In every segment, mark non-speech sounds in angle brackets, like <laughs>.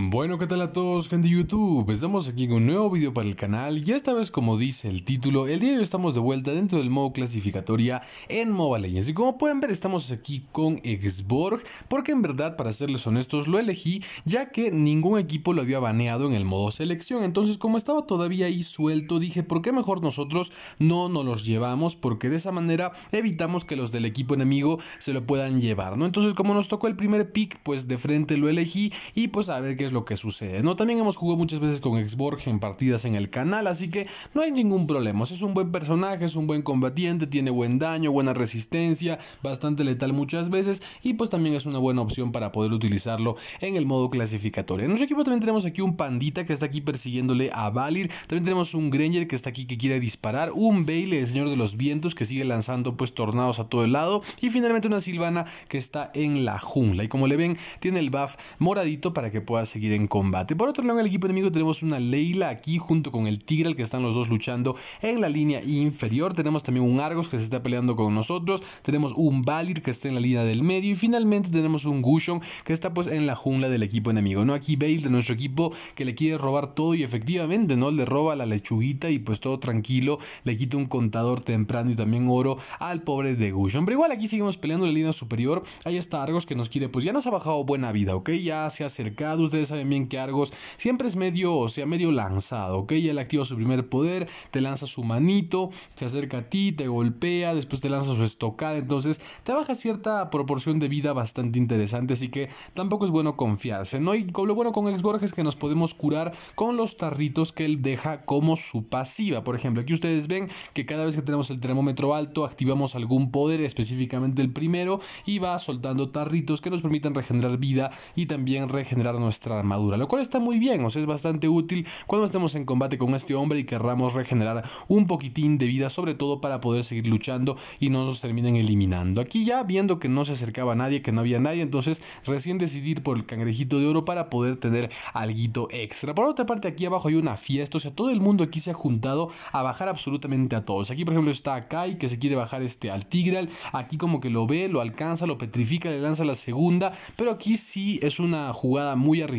Bueno, ¿qué tal a todos gente de YouTube? Pues estamos aquí con un nuevo video para el canal y esta vez como dice el título, el día de hoy estamos de vuelta dentro del modo clasificatoria en Mobile Legends y como pueden ver estamos aquí con Exborg porque en verdad para serles honestos lo elegí ya que ningún equipo lo había baneado en el modo selección entonces como estaba todavía ahí suelto dije ¿por qué mejor nosotros no nos los llevamos? porque de esa manera evitamos que los del equipo enemigo se lo puedan llevar ¿no? entonces como nos tocó el primer pick pues de frente lo elegí y pues a ver qué lo que sucede. No, también hemos jugado muchas veces con Xborg en partidas en el canal, así que no hay ningún problema. es un buen personaje, es un buen combatiente, tiene buen daño, buena resistencia, bastante letal muchas veces y pues también es una buena opción para poder utilizarlo en el modo clasificatorio. En nuestro equipo también tenemos aquí un pandita que está aquí persiguiéndole a Valir, también tenemos un Granger que está aquí que quiere disparar, un Baile, el señor de los vientos que sigue lanzando pues tornados a todo el lado y finalmente una Silvana que está en la jungla y como le ven tiene el buff moradito para que pueda seguir en combate. Por otro lado, en el equipo enemigo tenemos una Leila aquí junto con el Tigre, al que están los dos luchando en la línea inferior. Tenemos también un Argos que se está peleando con nosotros. Tenemos un Valir que está en la línea del medio. Y finalmente tenemos un Gushon que está pues en la jungla del equipo enemigo. ¿no? Aquí Bale de nuestro equipo que le quiere robar todo y efectivamente no le roba la lechuguita y pues todo tranquilo. Le quita un contador temprano y también oro al pobre de Gushon. Pero igual aquí seguimos peleando en la línea superior. Ahí está Argos que nos quiere, pues ya nos ha bajado buena vida, ¿ok? Ya se ha acercado. Usted saben bien que Argos siempre es medio, o sea, medio lanzado, ¿ok? Él activa su primer poder, te lanza su manito, se acerca a ti, te golpea, después te lanza su estocada, entonces te baja cierta proporción de vida bastante interesante, así que tampoco es bueno confiarse, ¿no? Y lo bueno con el es que nos podemos curar con los tarritos que él deja como su pasiva, por ejemplo, aquí ustedes ven que cada vez que tenemos el termómetro alto activamos algún poder, específicamente el primero, y va soltando tarritos que nos permiten regenerar vida y también regenerar nuestra armadura, lo cual está muy bien, o sea, es bastante útil cuando estemos en combate con este hombre y querramos regenerar un poquitín de vida, sobre todo para poder seguir luchando y no nos terminen eliminando. Aquí ya viendo que no se acercaba nadie, que no había nadie, entonces recién decidir por el cangrejito de oro para poder tener algo extra. Por otra parte, aquí abajo hay una fiesta, o sea, todo el mundo aquí se ha juntado a bajar absolutamente a todos. Aquí, por ejemplo, está Kai que se quiere bajar este al Tigral, aquí como que lo ve, lo alcanza, lo petrifica, le lanza la segunda, pero aquí sí es una jugada muy arriesgada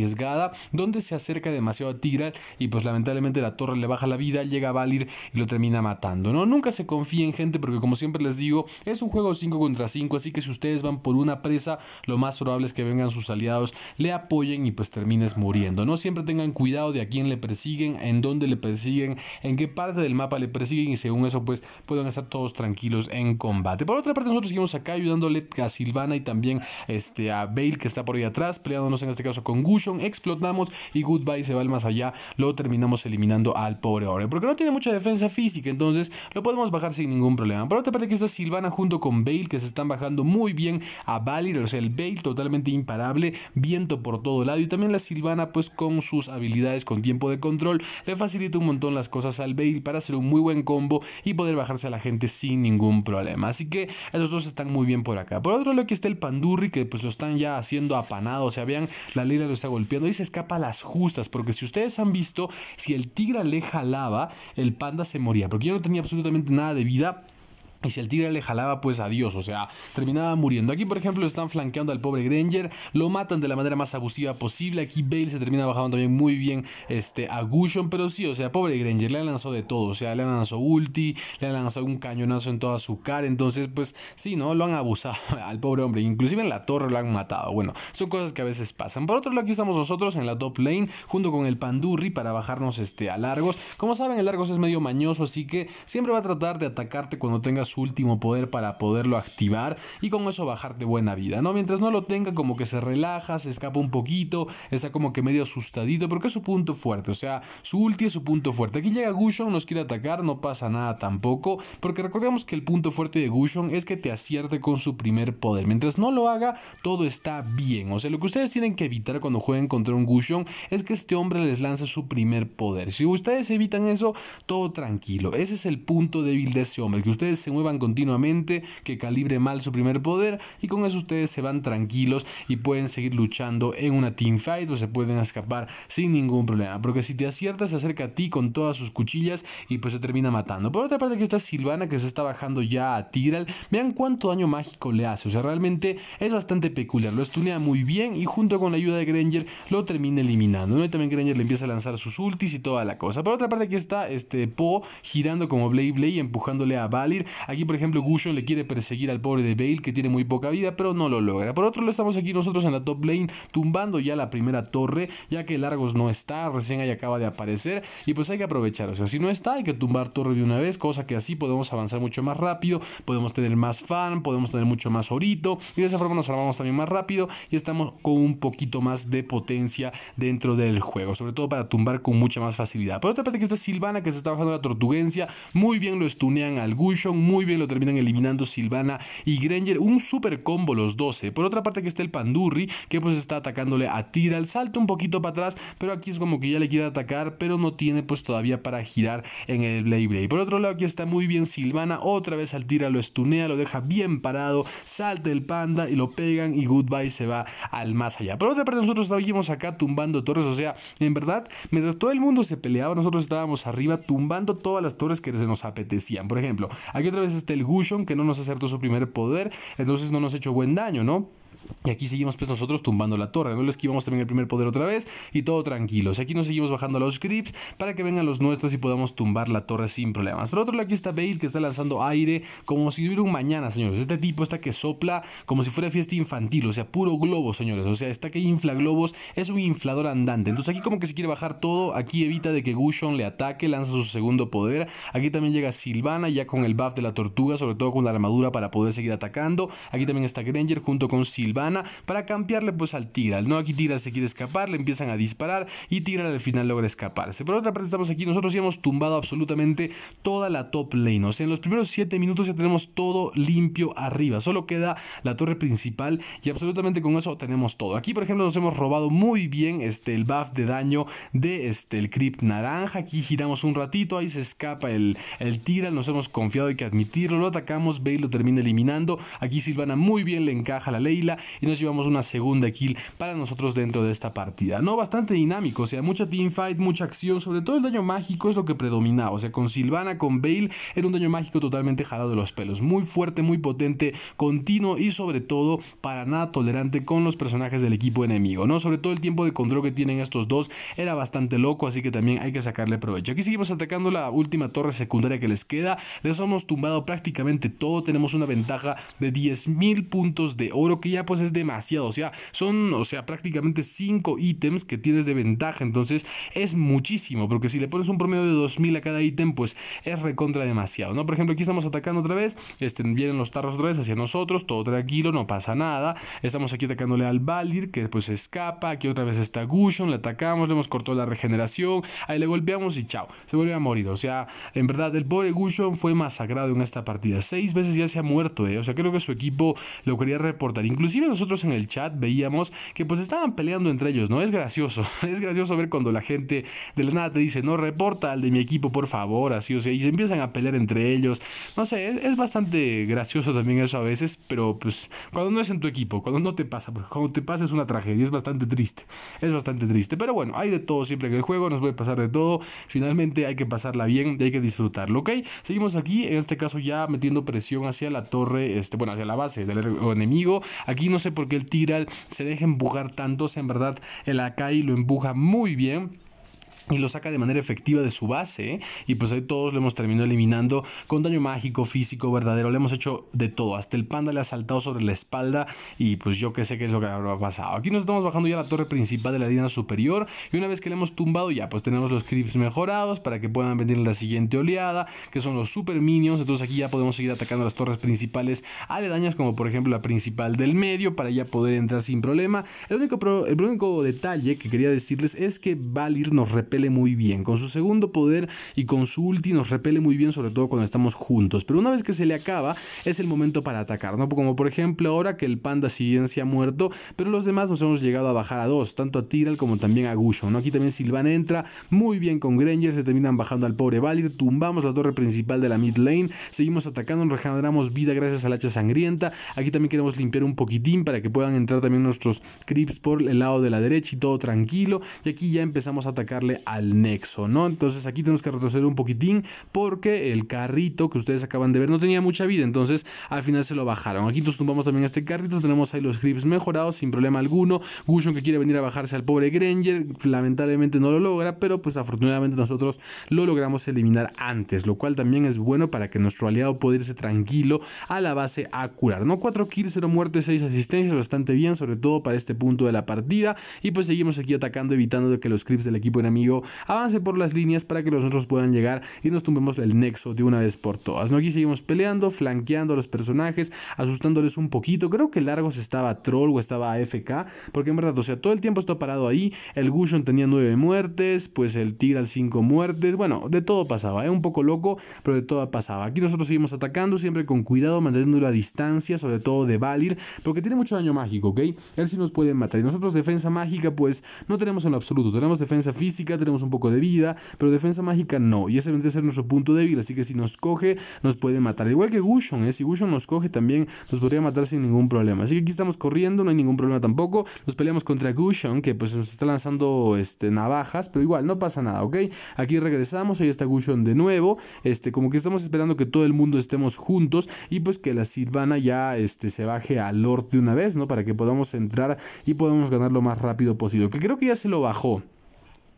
donde se acerca demasiado a Tigral y pues lamentablemente la torre le baja la vida, llega a Valir y lo termina matando, ¿no? Nunca se en gente porque como siempre les digo, es un juego 5 contra 5, así que si ustedes van por una presa, lo más probable es que vengan sus aliados, le apoyen y pues termines muriendo, ¿no? Siempre tengan cuidado de a quién le persiguen, en dónde le persiguen, en qué parte del mapa le persiguen y según eso pues puedan estar todos tranquilos en combate. Por otra parte nosotros seguimos acá ayudándole a Silvana y también este, a Bale que está por ahí atrás, peleándonos en este caso con Gush explotamos y Goodbye se va al más allá. Luego terminamos eliminando al pobre Ore, porque no tiene mucha defensa física, entonces lo podemos bajar sin ningún problema. Por otra parte, que está Silvana junto con Bale, que se están bajando muy bien a Valir, o sea, el Bale totalmente imparable, viento por todo lado. Y también la Silvana, pues con sus habilidades con tiempo de control, le facilita un montón las cosas al Bale para hacer un muy buen combo y poder bajarse a la gente sin ningún problema. Así que esos dos están muy bien por acá. Por otro lado, que está el Pandurri, que pues lo están ya haciendo apanado. O sea, vean, la lila los está y se escapa a las justas, porque si ustedes han visto, si el tigre le jalaba, el panda se moría, porque yo no tenía absolutamente nada de vida y si el tigre le jalaba, pues adiós, o sea, terminaba muriendo. Aquí, por ejemplo, están flanqueando al pobre Granger, lo matan de la manera más abusiva posible. Aquí Bale se termina bajando también muy bien este, a Gushon, pero sí, o sea, pobre Granger le lanzado de todo, o sea, le han lanzado ulti, le lanzado un cañonazo en toda su cara, entonces, pues sí, ¿no? Lo han abusado <laughs> al pobre hombre, inclusive en la torre lo han matado. Bueno, son cosas que a veces pasan. Por otro lado, aquí estamos nosotros en la top lane, junto con el Pandurri para bajarnos este, a largos. Como saben, el largos es medio mañoso, así que siempre va a tratar de atacarte cuando tengas su último poder para poderlo activar y con eso bajarte buena vida, ¿no? Mientras no lo tenga, como que se relaja, se escapa un poquito, está como que medio asustadito, porque es su punto fuerte, o sea, su ulti es su punto fuerte. Aquí llega Gushon, nos quiere atacar, no pasa nada tampoco, porque recordemos que el punto fuerte de Gushon es que te acierte con su primer poder. Mientras no lo haga, todo está bien. O sea, lo que ustedes tienen que evitar cuando jueguen contra un Gushon es que este hombre les lance su primer poder. Si ustedes evitan eso, todo tranquilo. Ese es el punto débil de ese hombre, que ustedes se muevan continuamente, que calibre mal su primer poder y con eso ustedes se van tranquilos y pueden seguir luchando en una team fight o pues se pueden escapar sin ningún problema. Porque si te aciertas se acerca a ti con todas sus cuchillas y pues se termina matando. Por otra parte que está Silvana que se está bajando ya a tigral Vean cuánto daño mágico le hace. O sea, realmente es bastante peculiar. Lo estunea muy bien y junto con la ayuda de Granger lo termina eliminando. Y también Granger le empieza a lanzar sus ultis y toda la cosa. Por otra parte aquí está este Po girando como Blade Blade empujándole a Valir Aquí, por ejemplo, Gusion le quiere perseguir al pobre de Bale, que tiene muy poca vida, pero no lo logra. Por otro lado, estamos aquí nosotros en la top lane, tumbando ya la primera torre, ya que Largos no está, recién ahí acaba de aparecer, y pues hay que aprovechar. O sea, si no está, hay que tumbar torre de una vez, cosa que así podemos avanzar mucho más rápido, podemos tener más fan, podemos tener mucho más orito, y de esa forma nos armamos también más rápido y estamos con un poquito más de potencia dentro del juego, sobre todo para tumbar con mucha más facilidad. Por otra parte, que está Silvana, que se está bajando la tortuguencia, muy bien lo estunean al Gushon, muy muy bien, lo terminan eliminando Silvana y Granger. Un super combo los 12. ¿eh? Por otra parte que está el Pandurri, que pues está atacándole a Tira. salto un poquito para atrás, pero aquí es como que ya le quiere atacar, pero no tiene pues todavía para girar en el Blade Blade. Por otro lado aquí está muy bien Silvana. Otra vez al Tira lo estunea, lo deja bien parado. Salta el Panda y lo pegan y Goodbye se va al más allá. Por otra parte nosotros estábamos acá tumbando torres. O sea, en verdad, mientras todo el mundo se peleaba, nosotros estábamos arriba tumbando todas las torres que se nos apetecían. Por ejemplo, aquí otra vez es el Gushon, que no nos acertó su primer poder, entonces no nos ha hecho buen daño, ¿no? Y aquí seguimos pues nosotros tumbando la torre, ¿no? Les esquivamos también el primer poder otra vez y todo tranquilo, sea, Aquí nos seguimos bajando los creeps para que vengan los nuestros y podamos tumbar la torre sin problemas. Por otro lado aquí está Bale que está lanzando aire como si hubiera un mañana, señores. Este tipo está que sopla como si fuera fiesta infantil, o sea, puro globo, señores. O sea, está que infla globos, es un inflador andante. Entonces aquí como que se quiere bajar todo, aquí evita de que Gushon le ataque, lanza su segundo poder. Aquí también llega Silvana ya con el buff de la tortuga, sobre todo con la armadura para poder seguir atacando. Aquí también está Granger junto con Silvana Silvana para cambiarle pues al Tigral. ¿no? Aquí Tigral se quiere escapar, le empiezan a disparar y Tigral al final logra escaparse. Por otra parte estamos aquí, nosotros ya hemos tumbado absolutamente toda la top lane, o sea, en los primeros 7 minutos ya tenemos todo limpio arriba, solo queda la torre principal y absolutamente con eso tenemos todo. Aquí por ejemplo nos hemos robado muy bien este, el buff de daño de este, el creep naranja, aquí giramos un ratito, ahí se escapa el, el nos hemos confiado, hay que admitirlo, lo atacamos, Bale lo termina eliminando, aquí Silvana muy bien le encaja la Leila, y nos llevamos una segunda kill para nosotros dentro de esta partida. No, bastante dinámico, o sea, mucha teamfight, mucha acción, sobre todo el daño mágico es lo que predominaba, o sea, con Silvana, con Bale, era un daño mágico totalmente jalado de los pelos, muy fuerte, muy potente, continuo y sobre todo para nada tolerante con los personajes del equipo enemigo, ¿no? Sobre todo el tiempo de control que tienen estos dos era bastante loco, así que también hay que sacarle provecho. Aquí seguimos atacando la última torre secundaria que les queda, les hemos tumbado prácticamente todo, tenemos una ventaja de 10.000 puntos de oro que ya pues es demasiado. O sea, son, o sea, prácticamente 5 ítems que tienes de ventaja. Entonces es muchísimo, porque si le pones un promedio de 2000 a cada ítem, pues es recontra demasiado, ¿no? Por ejemplo, aquí estamos atacando otra vez, este, vienen los tarros otra vez hacia nosotros, todo tranquilo, no pasa nada. Estamos aquí atacándole al Valdir que pues escapa. Aquí otra vez está Gushon, le atacamos, le hemos cortado la regeneración, ahí le golpeamos y chao, se vuelve a morir. O sea, en verdad, el pobre Gushon fue masacrado en esta partida. 6 veces ya se ha muerto, ¿eh? O sea, creo que su equipo lo quería reportar. Incluso si nosotros en el chat veíamos que pues estaban peleando entre ellos, ¿no? Es gracioso, <laughs> es gracioso ver cuando la gente de la nada te dice, no, reporta al de mi equipo, por favor, así, o sea, y se empiezan a pelear entre ellos. No sé, es, bastante gracioso también eso a veces, pero pues cuando no es en tu equipo, cuando no te pasa, porque cuando te pasa es una tragedia, es bastante triste, es bastante triste, pero bueno, hay de todo siempre en el juego, nos puede pasar de todo, finalmente hay que pasarla bien y hay que disfrutarlo, ¿ok? Seguimos aquí, en este caso ya metiendo presión hacia la torre, este, bueno, hacia la base del er-, enemigo, aquí Aquí no sé por qué el Tiral se deja empujar tanto, en verdad el Akai lo empuja muy bien y lo saca de manera efectiva de su base. Y pues ahí todos lo hemos terminado eliminando con daño mágico, físico, verdadero. Le hemos hecho de todo. Hasta el panda le ha saltado sobre la espalda. Y pues yo que sé qué es lo que habrá pasado. Aquí nos estamos bajando ya a la torre principal de la arena superior. Y una vez que le hemos tumbado, ya pues tenemos los creeps mejorados para que puedan venir en la siguiente oleada. Que son los super minions. Entonces aquí ya podemos seguir atacando las torres principales aledañas. Como por ejemplo la principal del medio. Para ya poder entrar sin problema. El único, el único detalle que quería decirles es que Valir nos repele muy bien. Con su segundo poder y con su ulti nos repele muy bien, sobre todo cuando estamos juntos. Pero una vez que se le acaba, es el momento para atacar, ¿no? Como por ejemplo ahora que el panda si bien se ha muerto, pero los demás nos hemos llegado a bajar a dos, tanto a Tiral como también a Gushon. ¿no? Aquí también Silvan entra muy bien con Granger, se terminan bajando al pobre Valir, tumbamos la torre principal de la mid lane, seguimos atacando, regeneramos vida gracias al hacha sangrienta. Aquí también queremos limpiar un poquitín para que puedan entrar también nuestros creeps por el lado de la derecha y todo tranquilo. Y aquí ya empezamos a atacarle al nexo, ¿no? Entonces aquí tenemos que retroceder un poquitín porque el carrito que ustedes acaban de ver no tenía mucha vida, entonces al final se lo bajaron. Aquí nos tumbamos también este carrito, tenemos ahí los creeps mejorados sin problema alguno. Gushon que quiere venir a bajarse al pobre Granger, lamentablemente no lo logra, pero pues afortunadamente nosotros lo logramos eliminar antes, lo cual también es bueno para que nuestro aliado pueda irse tranquilo a la base a curar, ¿no? 4 kills, 0 muertes, 6 asistencias, bastante bien, sobre todo para este punto de la partida. Y pues seguimos aquí atacando, evitando que los creeps del equipo enemigo avance por las líneas para que los otros puedan llegar y nos tumbemos el nexo de una vez por todas. ¿no? Aquí seguimos peleando, flanqueando a los personajes, asustándoles un poquito. Creo que Largos estaba troll o estaba AFK, porque en verdad, o sea, todo el tiempo está parado ahí. El Gushon tenía nueve muertes, pues el Tigral cinco muertes. Bueno, de todo pasaba, es ¿eh? un poco loco, pero de todo pasaba. Aquí nosotros seguimos atacando, siempre con cuidado, manteniendo la distancia, sobre todo de Valir, porque tiene mucho daño mágico, ¿ok? Él sí nos puede matar. Y nosotros defensa mágica, pues no tenemos en lo absoluto. Tenemos defensa física, tenemos tenemos un poco de vida, pero defensa mágica no. Y ese vendría a ser nuestro punto débil, así que si nos coge, nos puede matar. Igual que Gushon, ¿eh? si Gushon nos coge también nos podría matar sin ningún problema. Así que aquí estamos corriendo, no hay ningún problema tampoco. Nos peleamos contra Gushon, que pues nos está lanzando este, navajas, pero igual no pasa nada, ¿ok? Aquí regresamos, ahí está Gushon de nuevo. Este, como que estamos esperando que todo el mundo estemos juntos y pues que la Silvana ya este, se baje al Lord de una vez, ¿no? Para que podamos entrar y podamos ganar lo más rápido posible. Que creo que ya se lo bajó.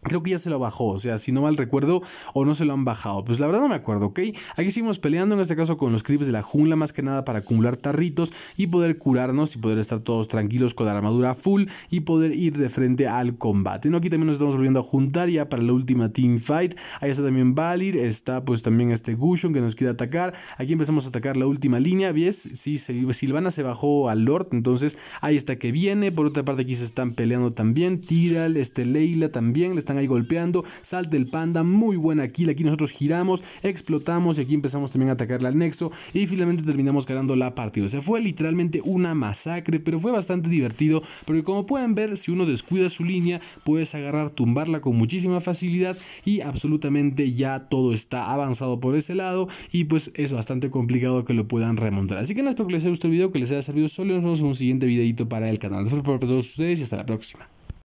Creo que ya se lo bajó, o sea, si no mal recuerdo, o no se lo han bajado. Pues la verdad no me acuerdo, ¿ok? Aquí seguimos peleando, en este caso con los creeps de la jungla, más que nada para acumular tarritos y poder curarnos y poder estar todos tranquilos con la armadura full y poder ir de frente al combate, ¿no? Aquí también nos estamos volviendo a juntar ya para la última team fight. Ahí está también Valir, está pues también este Gushon que nos quiere atacar. Aquí empezamos a atacar la última línea, ¿ves? Sí, Silvana se bajó al Lord, entonces ahí está que viene. Por otra parte aquí se están peleando también, Tiral, este Leila también, le están ahí golpeando. Salta el panda, muy buena kill. Aquí nosotros giramos, explotamos y aquí empezamos también a atacarle al nexo. Y finalmente terminamos ganando la partida. O sea, fue literalmente una masacre, pero fue bastante divertido. Porque como pueden ver, si uno descuida su línea, puedes agarrar, tumbarla con muchísima facilidad. Y absolutamente ya todo está avanzado por ese lado. Y pues es bastante complicado que lo puedan remontar. Así que nada, espero que les haya gustado el video, que les haya servido. Solo nos vemos en un siguiente videito para el canal. Por todos ustedes y hasta la próxima.